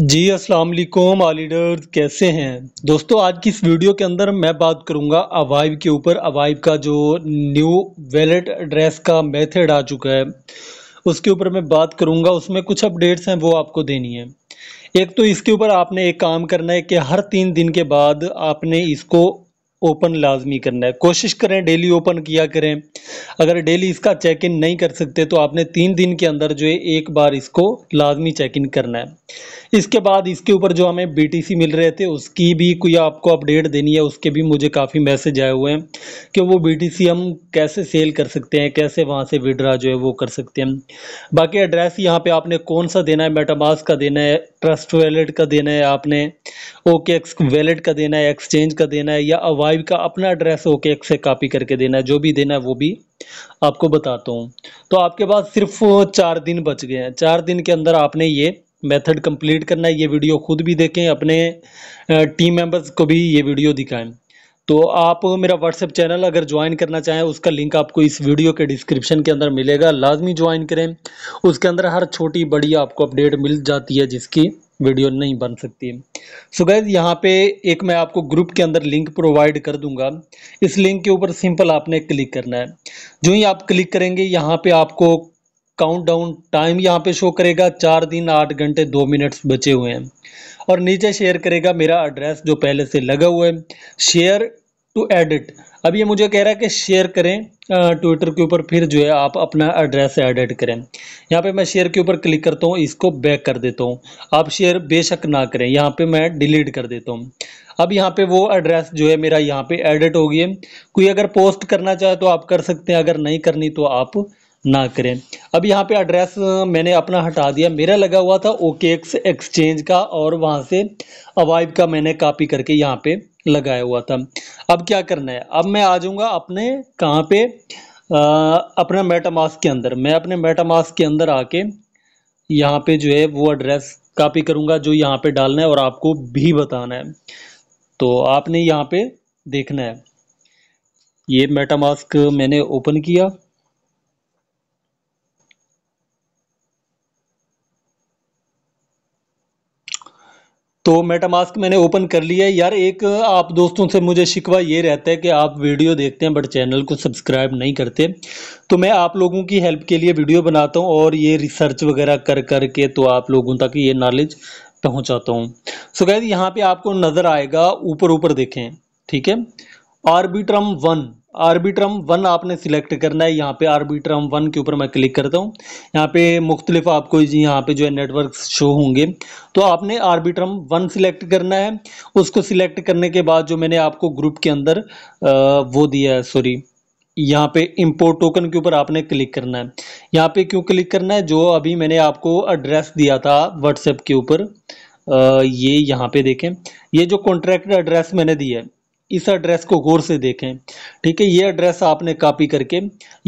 जी अस्सलाम वालेकुम लीडर्स कैसे हैं दोस्तों आज की इस वीडियो के अंदर मैं बात करूंगा अवाइव के ऊपर अवाइव का जो न्यू वैलेट एड्रेस का मेथड आ चुका है उसके ऊपर मैं बात करूंगा उसमें कुछ अपडेट्स हैं वो आपको देनी है एक तो इसके ऊपर आपने एक काम करना है कि हर तीन दिन के बाद आपने इसको ओपन लाजमी करना है कोशिश करें डेली ओपन किया करें अगर डेली इसका चेक इन नहीं कर सकते तो आपने तीन दिन के अंदर जो है एक बार इसको लाजमी चेक इन करना है इसके बाद इसके ऊपर जो हमें बीटीसी मिल रहे थे उसकी भी कोई आपको अपडेट देनी है उसके भी मुझे काफ़ी मैसेज आए हुए हैं कि वो सी हम कैसे सेल कर सकते हैं कैसे वहाँ से विड्रा जो है वो कर सकते हैं बाकी एड्रेस यहाँ पे आपने कौन सा देना है मेटामास का देना है ट्रस्ट वैलेट का देना है आपने ओके वैलेट का देना है एक्सचेंज का देना है या अवाइल फाइव का अपना एड्रेस ओके एक से कॉपी करके देना है जो भी देना है वो भी आपको बताता हूँ तो आपके पास सिर्फ चार दिन बच गए हैं चार दिन के अंदर आपने ये मेथड कंप्लीट करना है ये वीडियो खुद भी देखें अपने टीम मेंबर्स को भी ये वीडियो दिखाएं तो आप मेरा व्हाट्सएप चैनल अगर ज्वाइन करना चाहें उसका लिंक आपको इस वीडियो के डिस्क्रिप्शन के अंदर मिलेगा लाजमी ज्वाइन करें उसके अंदर हर छोटी बड़ी आपको अपडेट मिल जाती है जिसकी वीडियो नहीं बन सकती सो गैज़ यहाँ पे एक मैं आपको ग्रुप के अंदर लिंक प्रोवाइड कर दूंगा इस लिंक के ऊपर सिंपल आपने क्लिक करना है जो ही आप क्लिक करेंगे यहाँ पे आपको काउंट डाउन टाइम यहाँ पे शो करेगा चार दिन आठ घंटे दो मिनट्स बचे हुए हैं और नीचे शेयर करेगा मेरा एड्रेस जो पहले से लगा हुआ है शेयर टू एडिट अब ये मुझे कह रहा है कि शेयर करें ट्विटर के ऊपर फिर जो है आप अपना एड्रेस ऐड करें यहाँ पे मैं शेयर के ऊपर क्लिक करता हूँ इसको बैक कर देता हूँ आप शेयर बेशक ना करें यहाँ पे मैं डिलीट कर देता हूँ अब यहाँ पे वो एड्रेस जो है मेरा यहाँ पे एडिट हो गया कोई अगर पोस्ट करना चाहे तो आप कर सकते हैं अगर नहीं करनी तो आप ना करें अब यहाँ पे एड्रेस मैंने अपना हटा दिया मेरा लगा हुआ था ओके एक्सचेंज का और वहाँ से अवाइब का मैंने कॉपी करके यहाँ पे लगाया हुआ था अब क्या करना है अब मैं आ जाऊँगा अपने कहाँ पे आ, अपने मास्क के अंदर मैं अपने मेटामास्क के अंदर आके यहाँ पे जो है वो एड्रेस कॉपी करूँगा जो यहाँ पे डालना है और आपको भी बताना है तो आपने यहाँ पे देखना है ये मेटामास्क मैंने ओपन किया तो मेटामास्क मैंने ओपन कर लिया है यार एक आप दोस्तों से मुझे शिकवा ये रहता है कि आप वीडियो देखते हैं बट चैनल को सब्सक्राइब नहीं करते तो मैं आप लोगों की हेल्प के लिए वीडियो बनाता हूँ और ये रिसर्च वगैरह कर कर के तो आप लोगों तक ये नॉलेज पहुँचाता हूँ सो कहते यहाँ पे आपको नज़र आएगा ऊपर ऊपर देखें ठीक है आर्बिट्रम वन आर्बिट्रम वन आपने सिलेक्ट करना है यहाँ पे आर्बिट्रम वन के ऊपर मैं क्लिक करता हूँ यहाँ पे मुख्तलिफ आपको यहाँ पे जो है नेटवर्क शो होंगे तो आपने आर्बिट्रम वन सिलेक्ट करना है उसको सिलेक्ट करने के बाद जो मैंने आपको ग्रुप के अंदर आ, वो दिया है सॉरी यहाँ पे इम्पोर्ट टोकन के ऊपर आपने क्लिक करना है यहाँ पे क्यों क्लिक करना है जो अभी मैंने आपको एड्रेस दिया था व्हाट्सएप के ऊपर ये यहाँ पे देखें ये जो कॉन्ट्रैक्ट एड्रेस मैंने दिया है इस एड्रेस को गौर से देखें ठीक है ये एड्रेस आपने कॉपी करके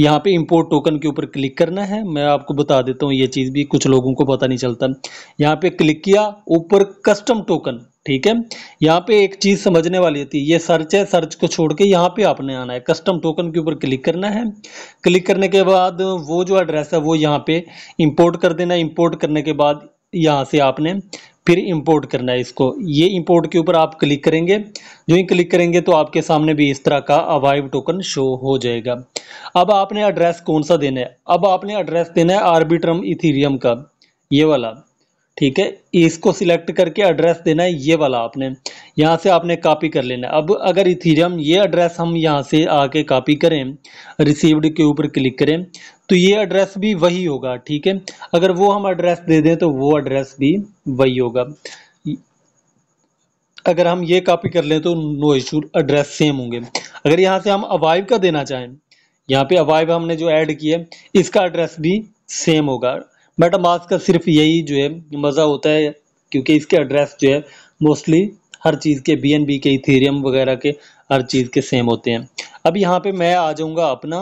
यहाँ पे इंपोर्ट टोकन के ऊपर क्लिक करना है मैं आपको बता देता हूँ ये चीज़ भी कुछ लोगों को पता नहीं चलता यहाँ पे क्लिक किया ऊपर कस्टम टोकन ठीक है यहाँ पे एक चीज़ समझने वाली थी ये सर्च है सर्च को छोड़ के यहाँ पे आपने आना है कस्टम टोकन के ऊपर क्लिक करना है क्लिक करने के बाद वो जो एड्रेस है वो यहाँ पे इम्पोर्ट कर देना इम्पोर्ट करने के बाद यहाँ से आपने फिर इंपोर्ट करना है इसको ये इंपोर्ट के ऊपर आप क्लिक करेंगे जो ही क्लिक करेंगे तो आपके सामने भी इस तरह का अवाइव टोकन शो हो जाएगा अब आपने एड्रेस कौन सा देना है अब आपने एड्रेस देना है आर्बिट्रम इथीरियम का ये वाला ठीक है इसको सिलेक्ट करके एड्रेस देना है ये वाला आपने यहाँ से आपने कॉपी कर लेना है अब अगर इथीरियम ये एड्रेस हम यहाँ से आके कॉपी करें रिसीव्ड के ऊपर क्लिक करें तो ये एड्रेस भी वही होगा ठीक है अगर वो हम एड्रेस दे दें तो वो एड्रेस भी वही होगा अगर हम ये कॉपी कर लें तो नो इशू एड्रेस सेम होंगे अगर यहाँ से हम अवाइव का देना चाहें यहाँ पे अवाइव हमने जो ऐड किया इसका एड्रेस भी सेम होगा मैडम आज का सिर्फ यही जो है मज़ा होता है क्योंकि इसके एड्रेस जो है मोस्टली हर चीज़ के बी एन बी के इथेरियम वगैरह के हर चीज़ के सेम होते हैं अब यहाँ पे मैं आ जाऊँगा अपना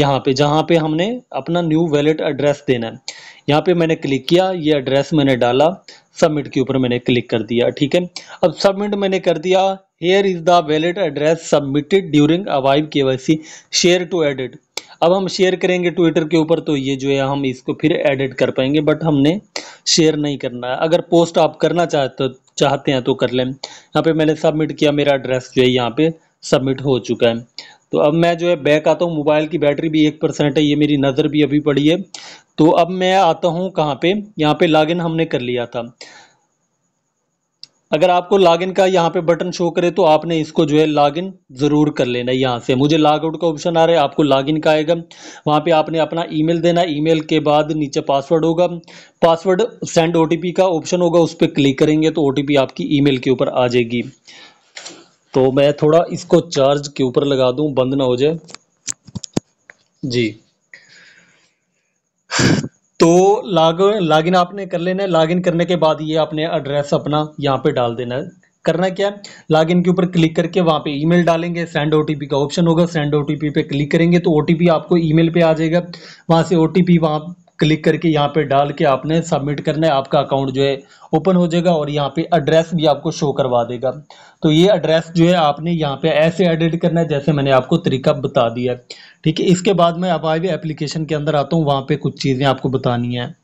यहाँ पे जहाँ पे हमने अपना न्यू वैलेट एड्रेस देना है यहाँ पे मैंने क्लिक किया ये एड्रेस मैंने डाला सबमिट के ऊपर मैंने क्लिक कर दिया ठीक है अब सबमिट मैंने कर दिया here is the wallet address submitted during अवाइव K Y C share to edit अब हम शेयर करेंगे ट्विटर के ऊपर तो ये जो है हम इसको फिर एडिट कर पाएंगे बट हमने शेयर नहीं करना है अगर पोस्ट आप करना चाहते चाहते हैं तो कर लें यहाँ पे मैंने सबमिट किया मेरा एड्रेस जो है यहाँ पे सबमिट हो चुका है तो अब मैं जो है बैक आता हूँ मोबाइल की बैटरी भी एक परसेंट है ये मेरी नज़र भी अभी पड़ी है तो अब मैं आता हूँ कहाँ पे यहाँ पे लॉगिन हमने कर लिया था अगर आपको लॉगिन का यहाँ पे बटन शो करे तो आपने इसको जो है लॉगिन ज़रूर कर लेना यहाँ से मुझे लॉग आउट का ऑप्शन आ रहा है आपको लॉगिन का आएगा वहाँ पे आपने अपना ईमेल देना ईमेल के बाद नीचे पासवर्ड होगा पासवर्ड सेंड ओटीपी का ऑप्शन होगा उस पर क्लिक करेंगे तो ओटीपी आपकी ई के ऊपर आ जाएगी तो मैं थोड़ा इसको चार्ज के ऊपर लगा दूँ बंद ना हो जाए जी तो लॉग लॉगिन आपने कर लेना है लॉगिन करने के बाद ये आपने एड्रेस अपना यहाँ पे डाल देना है करना क्या है लॉगिन के ऊपर क्लिक करके वहाँ पे ईमेल डालेंगे सेंड ओटीपी का ऑप्शन होगा सेंड ओटीपी पे क्लिक करेंगे तो ओटीपी आपको ईमेल पे आ जाएगा वहाँ से ओटीपी वहाँ क्लिक करके यहाँ पे डाल के आपने सबमिट करना है आपका अकाउंट जो है ओपन हो जाएगा और यहाँ पे एड्रेस भी आपको शो करवा देगा तो ये एड्रेस जो है आपने यहाँ पे ऐसे एडिट करना है जैसे मैंने आपको तरीका बता दिया है ठीक है इसके बाद मैं अब आई एप्लीकेशन के अंदर आता हूँ वहाँ पर कुछ चीज़ें आपको बतानी है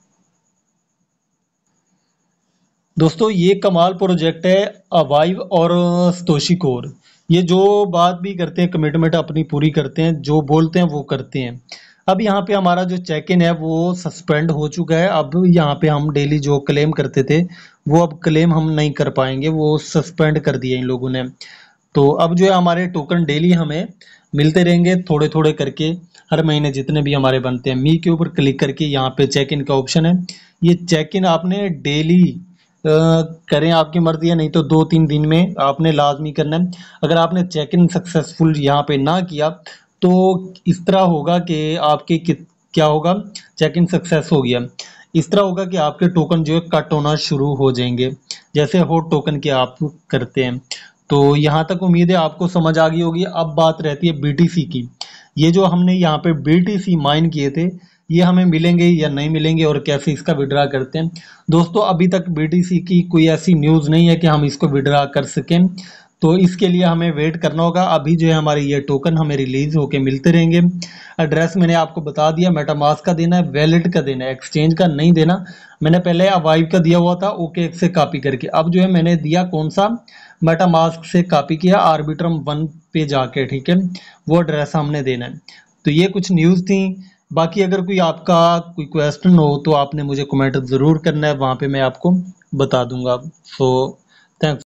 दोस्तों ये कमाल प्रोजेक्ट है अवाइव और सतोशी कोर ये जो बात भी करते हैं कमिटमेंट अपनी पूरी करते हैं जो बोलते हैं वो करते हैं अब यहाँ पे हमारा जो चेक इन है वो सस्पेंड हो चुका है अब यहाँ पे हम डेली जो क्लेम करते थे वो अब क्लेम हम नहीं कर पाएंगे वो सस्पेंड कर दिया इन लोगों ने तो अब जो है हमारे टोकन डेली हमें मिलते रहेंगे थोड़े थोड़े करके हर महीने जितने भी हमारे बनते हैं मी के ऊपर क्लिक करके यहाँ पे चेक इन का ऑप्शन है ये चेक इन आपने डेली करें आपकी मर्जी है नहीं तो दो तीन दिन में आपने लाजमी करना है अगर आपने चेक इन सक्सेसफुल यहाँ पे ना किया तो इस तरह होगा कि आपके क्या होगा चेक इन सक्सेस हो गया इस तरह होगा कि आपके टोकन जो है कट होना शुरू हो जाएंगे जैसे होट टोकन के आप करते हैं तो यहाँ तक उम्मीद है आपको समझ आ गई होगी अब बात रहती है बीटीसी की ये जो हमने यहाँ पे बीटीसी माइन किए थे ये हमें मिलेंगे या नहीं मिलेंगे और कैसे इसका विड्रा करते हैं दोस्तों अभी तक बीटीसी की कोई ऐसी न्यूज़ नहीं है कि हम इसको विड्रा कर सकें तो इसके लिए हमें वेट करना होगा अभी जो है हमारे ये टोकन हमें रिलीज़ होके मिलते रहेंगे एड्रेस मैंने आपको बता दिया मेटामास का देना है वैलेट का देना है एक्सचेंज का नहीं देना मैंने पहले अवाइव का दिया हुआ था ओके एक से कॉपी करके अब जो है मैंने दिया कौन सा मेटामास्क से कॉपी किया आर्बिट्रम वन पे जाके ठीक है वो एड्रेस हमने देना है तो ये कुछ न्यूज़ थी बाकी अगर कोई आपका कोई क्वेश्चन हो तो आपने मुझे कमेंट ज़रूर करना है वहाँ पे मैं आपको बता दूंगा सो थैंक्स